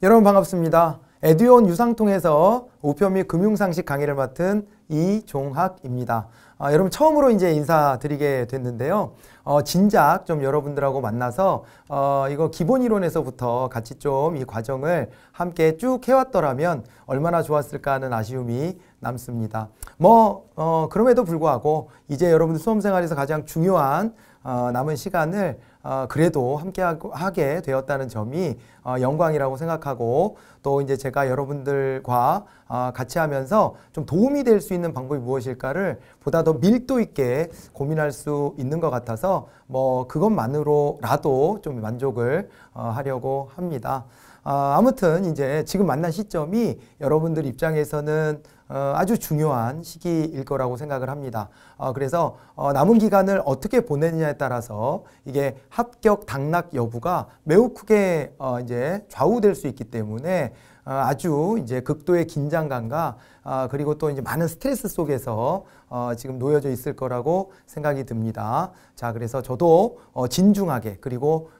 여러분 반갑습니다. 에듀온 유상통에서 우표 및 금융상식 강의를 맡은 이종학입니다. 아, 여러분 처음으로 이제 인사드리게 됐는데요. 어, 진작 좀 여러분들하고 만나서 어, 이거 기본 이론에서부터 같이 좀 이 과정을 함께 쭉 해왔더라면 얼마나 좋았을까 하는 아쉬움이 남습니다. 뭐 어, 그럼에도 불구하고 이제 여러분들 수험생활에서 가장 중요한 어, 남은 시간을 어, 그래도 함께 하게 되었다는 점이 어, 영광이라고 생각하고 또 이제 제가 여러분들과 어, 같이 하면서 좀 도움이 될 수 있는 방법이 무엇일까를 보다 더 밀도 있게 고민할 수 있는 것 같아서 뭐 그것만으로라도 좀 만족을 어, 하려고 합니다. 아, 아무튼 이제 지금 만난 시점이 여러분들 입장에서는 어, 아주 중요한 시기일 거라고 생각을 합니다. 어, 그래서 어, 남은 기간을 어떻게 보내느냐에 따라서 이게 합격 당락 여부가 매우 크게 이제 좌우될 수 있기 때문에 아주 이제 극도의 긴장감과 그리고 또 이제 많은 스트레스 속에서 지금 놓여져 있을 거라고 생각이 듭니다. 자, 그래서 저도 진중하게 그리고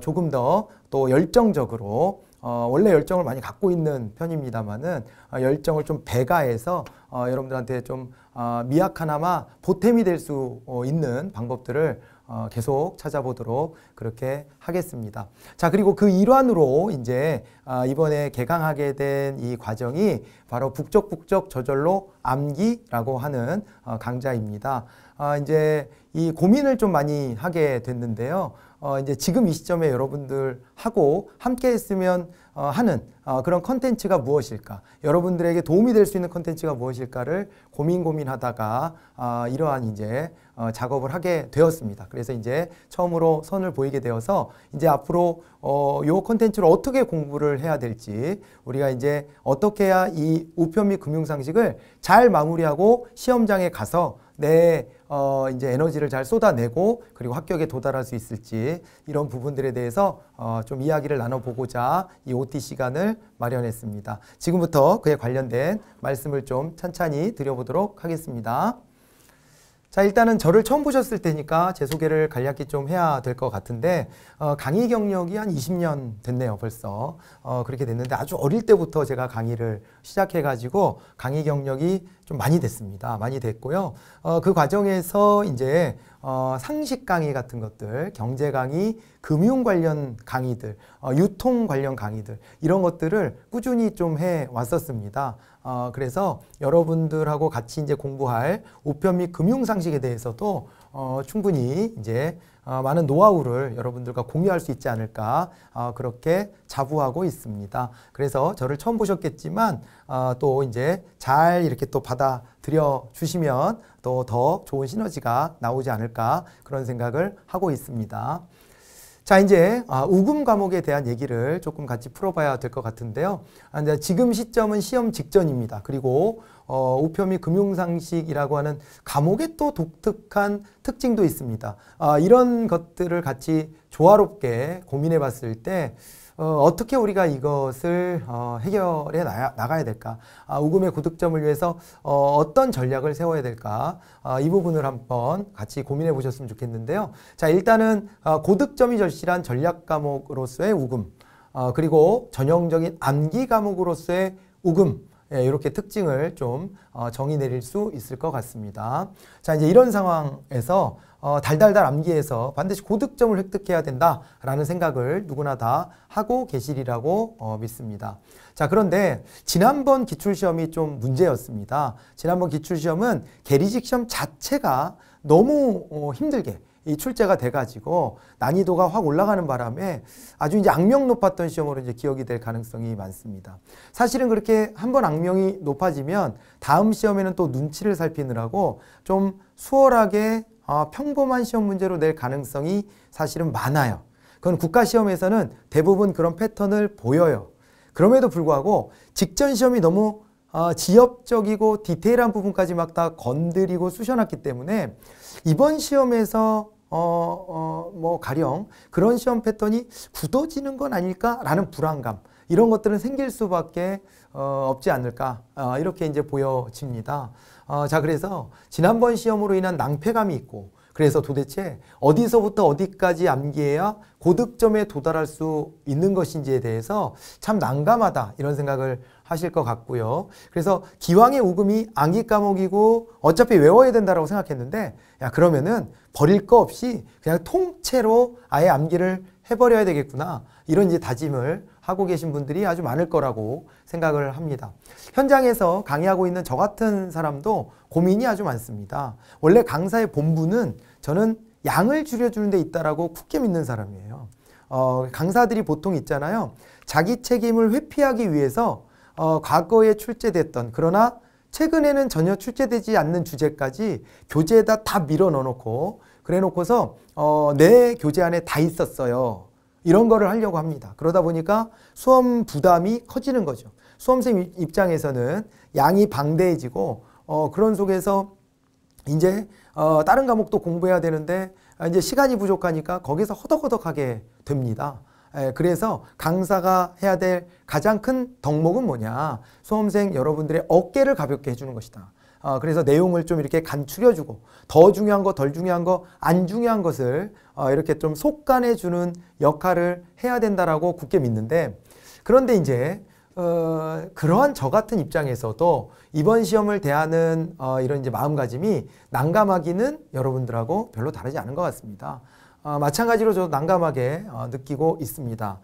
조금 더 또 열정적으로 어, 원래 열정을 많이 갖고 있는 편입니다만은 어, 열정을 좀 배가해서 어, 여러분들한테 좀 어, 미약하나마 보탬이 될수 어, 있는 방법들을 어, 계속 찾아보도록 그렇게 하겠습니다. 자 그리고 그 일환으로 이제 어, 이번에 개강하게 된 이 과정이 바로 북적북적 저절로 암기라고 하는 어, 강좌입니다. 어, 이제 이 고민을 좀 많이 하게 됐는데요. 어, 이제 지금 이 시점에 여러분들하고 함께 했으면 어, 하는 어, 그런 컨텐츠가 무엇일까? 여러분들에게 도움이 될 수 있는 컨텐츠가 무엇일까를 고민 고민하다가 어, 이러한 이제 어, 작업을 하게 되었습니다. 그래서 이제 처음으로 선을 보이게 되어서 이제 앞으로 어, 요 컨텐츠를 어떻게 공부를 해야 될지 우리가 이제 어떻게 해야 이 우편 및 금융 상식을 잘 마무리하고 시험장에 가서 내 어, 이제 에너지를 잘 쏟아내고 그리고 합격에 도달할 수 있을지 이런 부분들에 대해서 어, 좀 이야기를 나눠보고자 이 OT 시간을 마련했습니다. 지금부터 그에 관련된 말씀을 좀천천히 드려보도록 하겠습니다. 자 일단은 저를 처음 보셨을 때니까 제 소개를 간략히 좀 해야 될 것 같은데 어, 강의 경력이 한 20년 됐네요 벌써 어, 그렇게 됐는데 아주 어릴 때부터 제가 강의를 시작해가지고 강의 경력이 좀 많이 됐습니다. 많이 됐고요. 어, 그 과정에서 이제 어, 상식 강의 같은 것들, 경제 강의, 금융 관련 강의들, 어, 유통 관련 강의들 이런 것들을 꾸준히 좀 해 왔었습니다. 어, 그래서 여러분들하고 같이 이제 공부할 우편 및 금융 상식에 대해서도 어, 충분히 이제 어, 많은 노하우를 여러분들과 공유할 수 있지 않을까 어, 그렇게 자부하고 있습니다. 그래서 저를 처음 보셨겠지만 어, 또 이제 잘 이렇게 또 받아들여 주시면 또 더 좋은 시너지가 나오지 않을까 그런 생각을 하고 있습니다. 자, 이제 아, 우금 과목에 대한 얘기를 조금 같이 풀어봐야 될 것 같은데요. 아, 지금 시점은 시험 직전입니다. 그리고 어, 우표미 금융상식이라고 하는 감옥의 또 독특한 특징도 있습니다. 아, 이런 것들을 같이 조화롭게 고민해 봤을 때 어, 어 떻게 우리가 이것을 어, 해결해 나야, 나가야 될까? 아, 우금의 고득점을 위해서 어, 떤 전략을 세워야 될까? 아, 이 부분을 한번 같이 고민해 보셨으면 좋겠는데요. 자, 일단은 어, 고득점이 절실한 전략 과목으로서의 우금, 어, 그리고 전형적인 암기 과목으로서의 우금, 예, 이렇게 특징을 좀 어, 정의 내릴 수 있을 것 같습니다. 자, 이제 이런 상황에서 어, 달달달 암기해서 반드시 고득점을 획득해야 된다라는 생각을 누구나 다 하고 계시리라고 어, 믿습니다. 자, 그런데 지난번 기출시험이 좀 문제였습니다. 지난번 기출시험은 계리직 시험 자체가 너무 어, 힘들게 이 출제가 돼가지고 난이도가 확 올라가는 바람에 아주 이제 악명 높았던 시험으로 이제 기억이 될 가능성이 많습니다. 사실은 그렇게 한번 악명이 높아지면 다음 시험에는 또 눈치를 살피느라고 좀 수월하게 어, 평범한 시험 문제로 낼 가능성이 사실은 많아요. 그건 국가 시험에서는 대부분 그런 패턴을 보여요. 그럼에도 불구하고 직전 시험이 너무 아, 지엽적이고 디테일한 부분까지 막 다 건드리고 쑤셔놨기 때문에 이번 시험에서 어, 어, 뭐 가령 그런 시험 패턴이 굳어지는 건 아닐까라는 불안감 이런 것들은 생길 수밖에 어, 없지 않을까 어, 이렇게 이제 보여집니다. 어, 자 그래서 지난번 시험으로 인한 낭패감이 있고 그래서 도대체 어디서부터 어디까지 암기해야 고득점에 도달할 수 있는 것인지에 대해서 참 난감하다 이런 생각을 하실 것 같고요. 그래서 기왕의 우금이 암기 과목이고 어차피 외워야 된다고 생각했는데 야 그러면은 버릴 거 없이 그냥 통째로 아예 암기를 해버려야 되겠구나 이런 이제 다짐을 하고 계신 분들이 아주 많을 거라고 생각을 합니다. 현장에서 강의하고 있는 저 같은 사람도 고민이 아주 많습니다. 원래 강사의 본분은 저는 양을 줄여주는 데 있다라고 굳게 믿는 사람이에요. 어, 강사들이 보통 있잖아요. 자기 책임을 회피하기 위해서 어, 과거에 출제됐던 그러나 최근에는 전혀 출제되지 않는 주제까지 교재에다 다 밀어 넣어놓고 그래놓고서 어, 내 교재 안에 다 있었어요. 이런 거를 하려고 합니다. 그러다 보니까 수험 부담이 커지는 거죠. 수험생 입장에서는 양이 방대해지고 어, 그런 속에서 이제 어, 다른 과목도 공부해야 되는데 아, 이제 시간이 부족하니까 거기서 허덕허덕하게 됩니다. 에, 그래서 강사가 해야 될 가장 큰 덕목은 뭐냐? 수험생 여러분들의 어깨를 가볍게 해주는 것이다. 어, 그래서 내용을 좀 이렇게 간추려주고 더 중요한 거, 덜 중요한 거, 안 중요한 것을 어, 이렇게 좀 속간해주는 역할을 해야 된다라고 굳게 믿는데 그런데 이제 어, 그러한 저 같은 입장에서도 이번 시험을 대하는 어, 이런 이제 마음가짐이 난감하기는 여러분들하고 별로 다르지 않은 것 같습니다. 어, 마찬가지로 저도 난감하게 어, 느끼고 있습니다.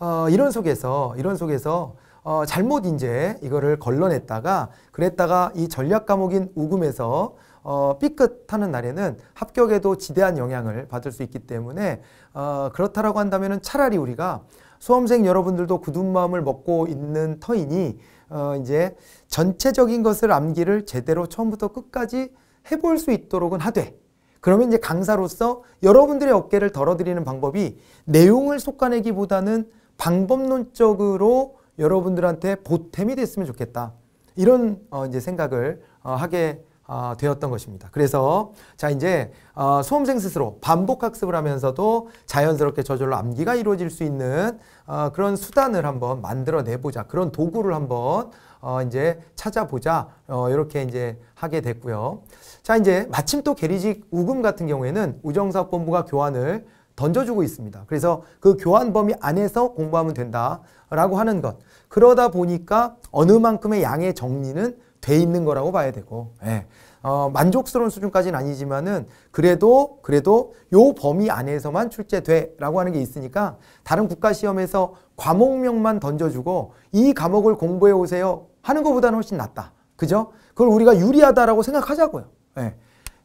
어, 이런 속에서 이런 속에서 어, 잘못 이제 이거를 걸러냈다가 그랬다가 이 전략 과목인 우금에서 어, 삐끗하는 날에는 합격에도 지대한 영향을 받을 수 있기 때문에 어, 그렇다라고 한다면 차라리 우리가 수험생 여러분들도 굳은 마음을 먹고 있는 터이니 어, 이제 전체적인 것을 암기를 제대로 처음부터 끝까지 해볼 수 있도록은 하되 그러면 이제 강사로서 여러분들의 어깨를 덜어드리는 방법이 내용을 솎아내기보다는 방법론적으로 여러분들한테 보탬이 됐으면 좋겠다. 이런 어, 이제 생각을 어, 하게 어, 되었던 것입니다. 그래서 자 이제 어, 수험생 스스로 반복 학습을 하면서도 자연스럽게 저절로 암기가 이루어질 수 있는 어, 그런 수단을 한번 만들어내 보자. 그런 도구를 한번 어, 이제 찾아보자. 어, 이렇게 이제 하게 됐고요. 자 이제 마침 또 게리직 우금 같은 경우에는 우정사업본부가 교환을 던져주고 있습니다. 그래서 그 교환 범위 안에서 공부하면 된다라고 하는 것. 그러다 보니까 어느 만큼의 양의 정리는 돼 있는 거라고 봐야 되고, 예. 어, 만족스러운 수준까지는 아니지만은 그래도 그래도 요 범위 안에서만 출제돼라고 하는 게 있으니까 다른 국가 시험에서 과목명만 던져주고 이 과목을 공부해 오세요 하는 것보다는 훨씬 낫다. 그죠? 그걸 우리가 유리하다라고 생각하자고요. 예.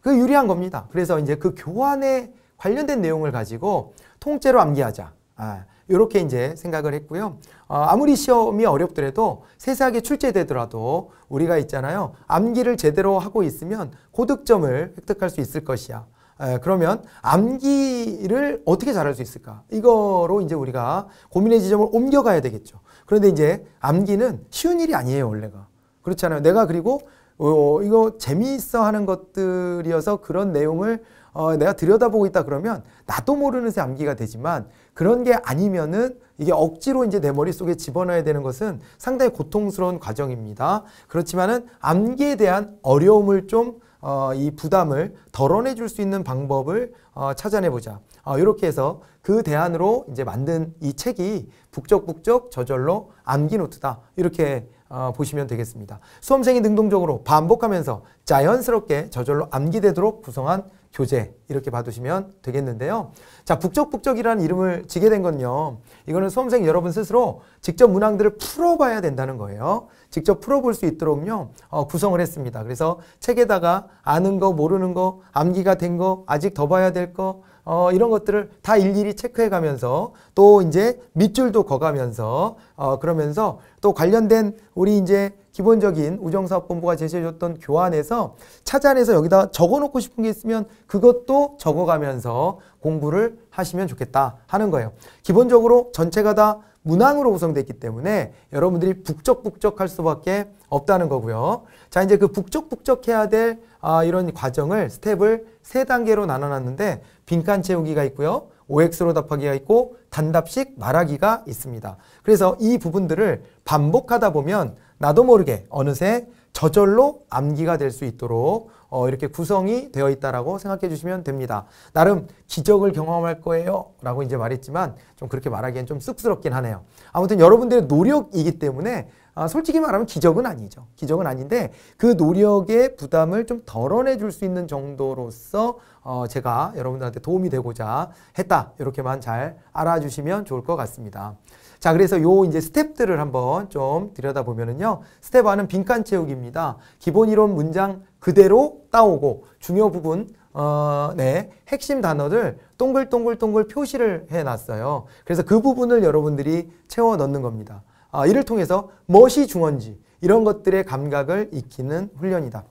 그 유리한 겁니다. 그래서 이제 그 교환의 관련된 내용을 가지고 통째로 암기하자. 아, 이렇게 이제 생각을 했고요. 어, 아무리 시험이 어렵더라도 세세하게 출제되더라도 우리가 있잖아요. 암기를 제대로 하고 있으면 고득점을 획득할 수 있을 것이야. 에, 그러면 암기를 어떻게 잘할 수 있을까? 이거로 이제 우리가 고민의 지점을 옮겨가야 되겠죠. 그런데 이제 암기는 쉬운 일이 아니에요, 원래가. 그렇잖아요. 내가 그리고 어, 이거 재미있어 하는 것들이어서 그런 내용을 어, 내가 들여다보고 있다 그러면 나도 모르는 새 암기가 되지만 그런 게 아니면은 이게 억지로 이제 내 머릿속에 집어넣어야 되는 것은 상당히 고통스러운 과정입니다. 그렇지만은 암기에 대한 어려움을 좀 어, 이 부담을 덜어내 줄수 있는 방법을 어, 찾아내 보자. 어, 이렇게 해서 그 대안으로 이제 만든 이 책이 북적북적 저절로 암기 노트다. 이렇게 어, 보시면 되겠습니다. 수험생이 능동적으로 반복하면서 자연스럽게 저절로 암기되도록 구성한 교재 이렇게 봐두시면 되겠는데요. 자, 북적북적이라는 이름을 지게 된 건요. 이거는 수험생 여러분 스스로 직접 문항들을 풀어봐야 된다는 거예요. 직접 풀어볼 수 있도록요 어, 구성을 했습니다. 그래서 책에다가 아는 거, 모르는 거, 암기가 된 거, 아직 더 봐야 될 거, 어, 이런 것들을 다 일일이 체크해 가면서 또 이제 밑줄도 거가면서 어, 그러면서 또 관련된 우리 이제 기본적인 우정사업본부가 제시해줬던 교환에서 차아내서 여기다 적어놓고 싶은 게 있으면 그것도 적어가면서 공부를 하시면 좋겠다 하는 거예요. 기본적으로 전체가 다 문항으로 구성됐기 때문에 여러분들이 북적북적할 수밖에 없다는 거고요. 자 이제 그 북적북적해야 될 아, 이런 과정을 스텝을 세 단계로 나눠놨는데 빈칸 채우기가 있고요. OX로 답하기가 있고 단답식 말하기가 있습니다. 그래서 이 부분들을 반복하다 보면 나도 모르게 어느새 저절로 암기가 될 수 있도록 어, 이렇게 구성이 되어 있다라고 생각해 주시면 됩니다. 나름 기적을 경험할 거예요. 라고 이제 말했지만 좀 그렇게 말하기엔 좀 쑥스럽긴 하네요. 아무튼 여러분들의 노력이기 때문에 아, 솔직히 말하면 기적은 아니죠. 기적은 아닌데 그 노력의 부담을 좀 덜어내 줄 수 있는 정도로서 어, 제가 여러분들한테 도움이 되고자 했다. 이렇게만 잘 알아주시면 좋을 것 같습니다. 자, 그래서 요 이제 스텝들을 한번 좀 들여다보면은요. 스텝 1은 빈칸 채우기입니다. 기본 이론 문장 그대로 따오고 중요 부분 어, 네, 핵심 단어를 동글동글동글 표시를 해놨어요. 그래서 그 부분을 여러분들이 채워 넣는 겁니다. 아, 이를 통해서 무엇이 중원지 이런 것들의 감각을 익히는 훈련이다.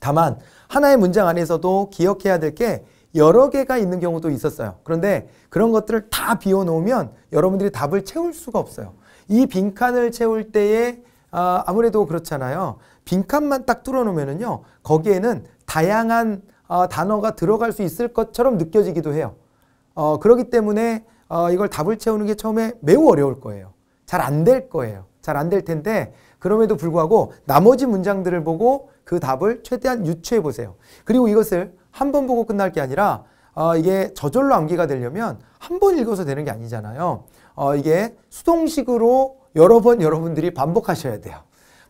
다만 하나의 문장 안에서도 기억해야 될게 여러 개가 있는 경우도 있었어요. 그런데 그런 것들을 다 비워놓으면 여러분들이 답을 채울 수가 없어요. 이 빈칸을 채울 때에 아, 아무래도 그렇잖아요. 빈칸만 딱 뚫어놓으면요. 거기에는 다양한 어, 단어가 들어갈 수 있을 것처럼 느껴지기도 해요. 어, 그렇기 때문에 어, 이걸 답을 채우는 게 처음에 매우 어려울 거예요. 잘 안 될 거예요. 잘 안 될 텐데 그럼에도 불구하고 나머지 문장들을 보고 그 답을 최대한 유추해 보세요. 그리고 이것을 한번 보고 끝날 게 아니라 어, 이게 저절로 암기가 되려면 한 번 읽어서 되는 게 아니잖아요. 어, 이게 수동식으로 여러 번 여러분들이 반복하셔야 돼요.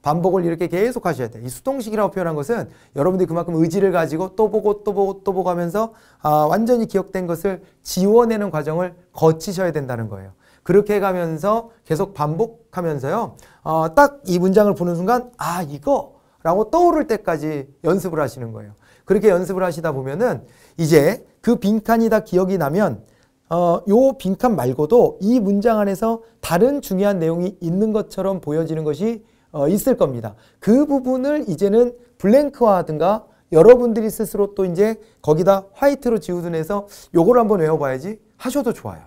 반복을 이렇게 계속 하셔야 돼요. 이 수동식이라고 표현한 것은 여러분들이 그만큼 의지를 가지고 또 보고 또 보고 또 보고 하면서 아, 완전히 기억된 것을 지워내는 과정을 거치셔야 된다는 거예요. 그렇게 가면서 계속 반복하면서요. 어, 딱 이 문장을 보는 순간 아 이거 라고 떠오를 때까지 연습을 하시는 거예요. 그렇게 연습을 하시다 보면은 이제 그 빈칸이 다 기억이 나면 어, 요 빈칸 말고도 이 문장 안에서 다른 중요한 내용이 있는 것처럼 보여지는 것이 어, 있을 겁니다. 그 부분을 이제는 블랭크화 하든가 여러분들이 스스로 또 이제 거기다 화이트로 지우든 해서 요걸 한번 외워봐야지 하셔도 좋아요.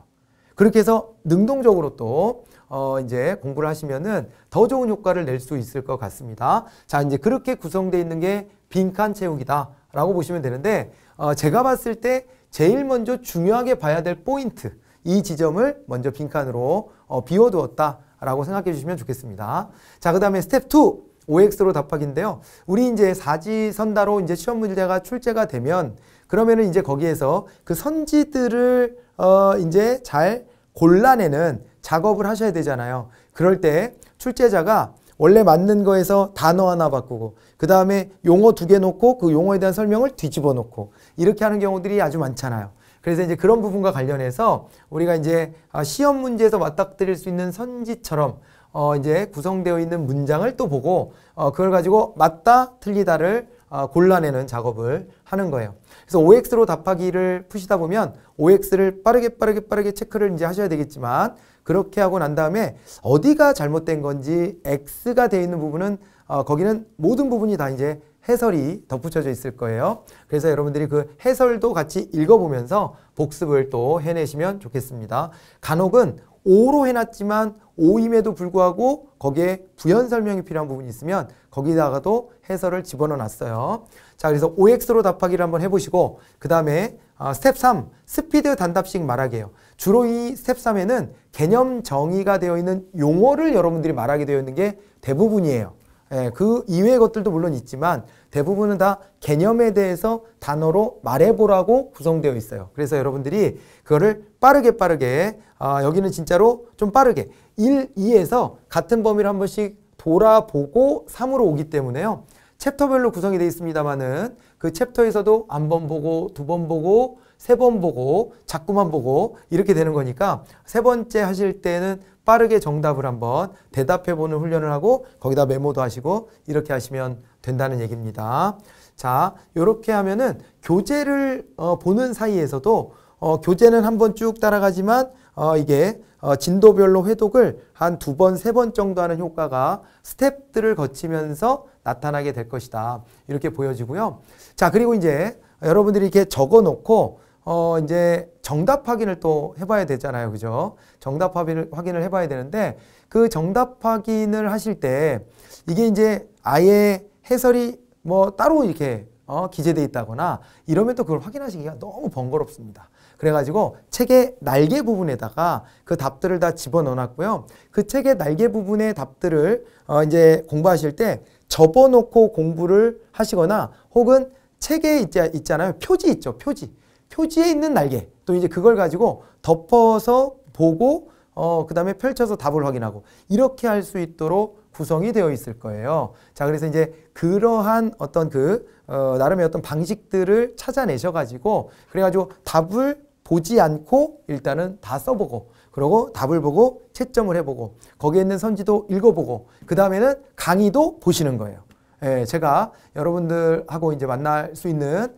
그렇게 해서 능동적으로 또 어, 이제 공부를 하시면은 더 좋은 효과를 낼 수 있을 것 같습니다. 자, 이제 그렇게 구성되어 있는 게 빈칸 채우기다. 라고 보시면 되는데, 어, 제가 봤을 때 제일 먼저 중요하게 봐야 될 포인트, 이 지점을 먼저 빈칸으로 어, 비워두었다. 라고 생각해 주시면 좋겠습니다. 자, 그 다음에 스텝 2. OX로 답하기인데요. 우리 이제 사지선다로 이제 시험 문제가 출제가 되면 그러면은 이제 거기에서 그 선지들을 어 이제 잘 골라내는 작업을 하셔야 되잖아요. 그럴 때 출제자가 원래 맞는 거에서 단어 하나 바꾸고 그 다음에 용어 두 개 놓고 그 용어에 대한 설명을 뒤집어 놓고 이렇게 하는 경우들이 아주 많잖아요. 그래서 이제 그런 부분과 관련해서 우리가 이제 아, 시험 문제에서 맞닥뜨릴 수 있는 선지처럼 어 이제 구성되어 있는 문장을 또 보고 어 그걸 가지고 맞다 틀리다를 아, 골라내는 작업을 하는 거예요. 그래서 OX로 답하기를 푸시다 보면 OX를 빠르게 빠르게 빠르게 체크를 이제 하셔야 되겠지만 그렇게 하고 난 다음에 어디가 잘못된 건지 X가 되어 있는 부분은 어, 거기는 모든 부분이 다 이제 해설이 덧붙여져 있을 거예요. 그래서 여러분들이 그 해설도 같이 읽어보면서 복습을 또 해내시면 좋겠습니다. 간혹은 오로 해놨지만 오임에도 불구하고 거기에 부연 설명이 필요한 부분이 있으면 거기다가도 해설을 집어넣어 놨어요. 자, 그래서 OX로 답하기를 한번 해보시고 그 다음에 어, 스텝 3, 스피드 단답식 말하기예요. 주로 이 스텝 3에는 개념 정의가 되어 있는 용어를 여러분들이 말하게 되어 있는 게 대부분이에요. 예, 그 이외의 것들도 물론 있지만 대부분은 다 개념에 대해서 단어로 말해보라고 구성되어 있어요. 그래서 여러분들이 그거를 빠르게 빠르게 아, 여기는 진짜로 좀 빠르게 1, 2에서 같은 범위를 한 번씩 돌아보고 3으로 오기 때문에요. 챕터별로 구성이 되어 있습니다만은 그 챕터에서도 한 번 보고 두 번 보고 세 번 보고 자꾸만 보고 이렇게 되는 거니까 세 번째 하실 때는 빠르게 정답을 한번 대답해보는 훈련을 하고 거기다 메모도 하시고 이렇게 하시면 된다는 얘기입니다. 자, 이렇게 하면은 교재를 어, 보는 사이에서도 어, 교재는 한번 쭉 따라가지만 어, 이게 어, 진도별로 회독을 한 두 번, 세 번 정도 하는 효과가 스텝들을 거치면서 나타나게 될 것이다. 이렇게 보여지고요. 자, 그리고 이제 여러분들이 이렇게 적어 놓고 어, 이제 정답 확인을 또 해봐야 되잖아요. 그죠? 정답 확인을, 확인을 해봐야 되는데 그 정답 확인을 하실 때 이게 이제 아예 해설이 뭐 따로 이렇게 어, 기재돼 있다거나 이러면 또 그걸 확인하시기가 너무 번거롭습니다. 그래가지고 책의 날개 부분에다가 그 답들을 다 집어넣어놨고요. 그 책의 날개 부분의 답들을 어, 이제 공부하실 때 접어놓고 공부를 하시거나 혹은 책에 있, 자 있잖아요. 표지 있죠. 표지. 표지에 있는 날개 또 이제 그걸 가지고 덮어서 보고 어, 그 다음에 펼쳐서 답을 확인하고 이렇게 할 수 있도록 구성이 되어 있을 거예요. 자, 그래서 이제 그러한 어떤 그, 어, 나름의 어떤 방식들을 찾아내셔가지고, 그래가지고 답을 보지 않고 일단은 다 써보고, 그러고 답을 보고 채점을 해보고, 거기에 있는 선지도 읽어보고, 그 다음에는 강의도 보시는 거예요. 예, 제가 여러분들하고 이제 만날 수 있는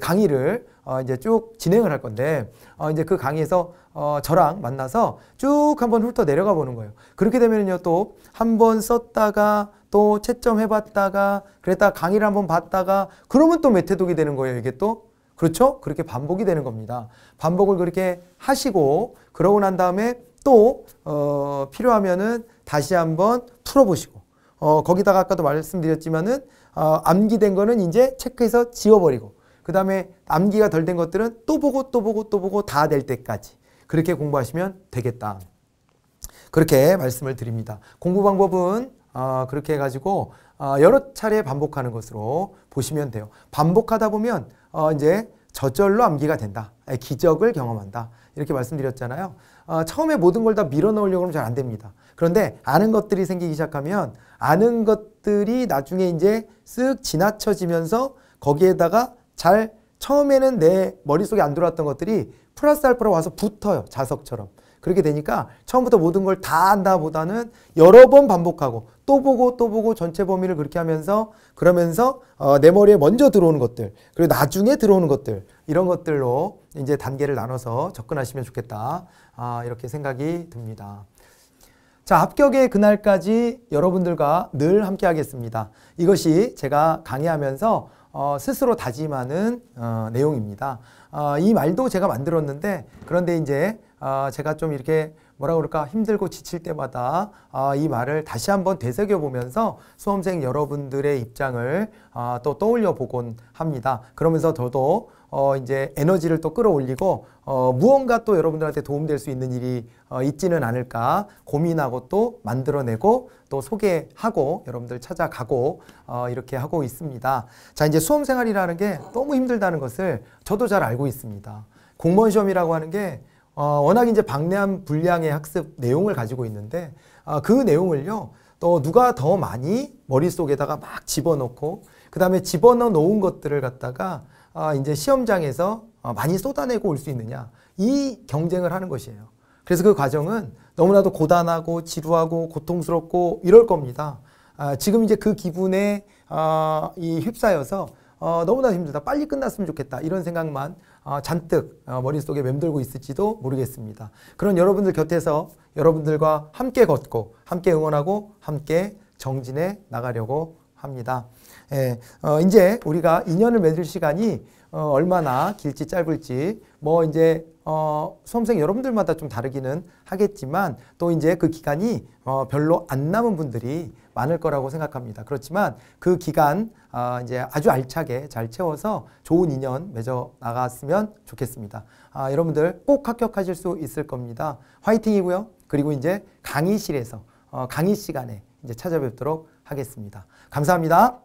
강의를 어, 이제 쭉 진행을 할 건데 어, 이제 그 강의에서 어, 저랑 만나서 쭉 한번 훑어 내려가 보는 거예요. 그렇게 되면요 또 한 번 썼다가 또 채점해봤다가 그랬다 강의를 한번 봤다가 그러면 또 메태독이 되는 거예요. 이게 또 그렇죠? 그렇게 반복이 되는 겁니다. 반복을 그렇게 하시고 그러고 난 다음에 또 어, 필요하면은 다시 한번 풀어보시고 어, 거기다가 아까도 말씀드렸지만은 어, 암기된 거는 이제 체크해서 지워버리고 그 다음에 암기가 덜 된 것들은 또 보고 또 보고 또 보고 다 될 때까지 그렇게 공부하시면 되겠다. 그렇게 말씀을 드립니다. 공부 방법은 어, 그렇게 해가지고 어, 여러 차례 반복하는 것으로 보시면 돼요. 반복하다 보면 어, 이제 저절로 암기가 된다. 기적을 경험한다. 이렇게 말씀드렸잖아요. 어, 처음에 모든 걸 다 밀어넣으려고 하면 잘 안 됩니다. 그런데 아는 것들이 생기기 시작하면 아는 것들이 나중에 이제 쓱 지나쳐지면서 거기에다가 잘 처음에는 내 머릿속에 안 들어왔던 것들이 플러스 알파로 와서 붙어요. 자석처럼. 그렇게 되니까 처음부터 모든 걸 다 안다 보다는 여러 번 반복하고 또 보고 또 보고 전체 범위를 그렇게 하면서 그러면서 어, 내 머리에 먼저 들어오는 것들 그리고 나중에 들어오는 것들 이런 것들로 이제 단계를 나눠서 접근하시면 좋겠다 아, 이렇게 생각이 듭니다. 자 합격의 그날까지 여러분들과 늘 함께 하겠습니다. 이것이 제가 강의하면서 어, 스스로 다짐하는 어, 내용입니다. 어, 이 말도 제가 만들었는데 그런데 이제 어, 제가 좀 이렇게 뭐라 그럴까 힘들고 지칠 때마다 어, 이 말을 다시 한번 되새겨 보면서 수험생 여러분들의 입장을 어, 또 떠올려 보곤 합니다. 그러면서 저도 어 이제 에너지를 또 끌어올리고 어 무언가 또 여러분들한테 도움될 수 있는 일이 어 있지는 않을까 고민하고 또 만들어내고 또 소개하고 여러분들 찾아가고 어 이렇게 하고 있습니다. 자 이제 수험 생활이라는 게 너무 힘들다는 것을 저도 잘 알고 있습니다. 공무원 시험이라고 하는 게 어, 워낙 이제 방대한 분량의 학습 내용을 가지고 있는데 어, 그 내용을요 또 누가 더 많이 머릿속에다가 막 집어넣고 그 다음에 집어넣어 놓은 것들을 갖다가 아, 이제 시험장에서 어, 많이 쏟아내고 올 수 있느냐 이 경쟁을 하는 것이에요. 그래서 그 과정은 너무나도 고단하고 지루하고 고통스럽고 이럴 겁니다. 아, 지금 이제 그 기분에 아, 이 휩싸여서 어, 너무나 힘들다. 빨리 끝났으면 좋겠다. 이런 생각만 어, 잔뜩 어, 머릿속에 맴돌고 있을지도 모르겠습니다. 그런 여러분들 곁에서 여러분들과 함께 걷고 함께 응원하고 함께 정진해 나가려고 합니다. 예, 어, 이제 우리가 인연을 맺을 시간이 어, 얼마나 길지 짧을지 뭐 이제 어, 수험생 여러분들마다 좀 다르기는 하겠지만 또 이제 그 기간이 어, 별로 안 남은 분들이 많을 거라고 생각합니다. 그렇지만 그 기간 아, 이제 아주 알차게 잘 채워서 좋은 인연 맺어 나갔으면 좋겠습니다. 아, 여러분들 꼭 합격하실 수 있을 겁니다. 화이팅이고요. 그리고 이제 강의실에서 어, 강의 시간에 이제 찾아뵙도록 하겠습니다. 감사합니다.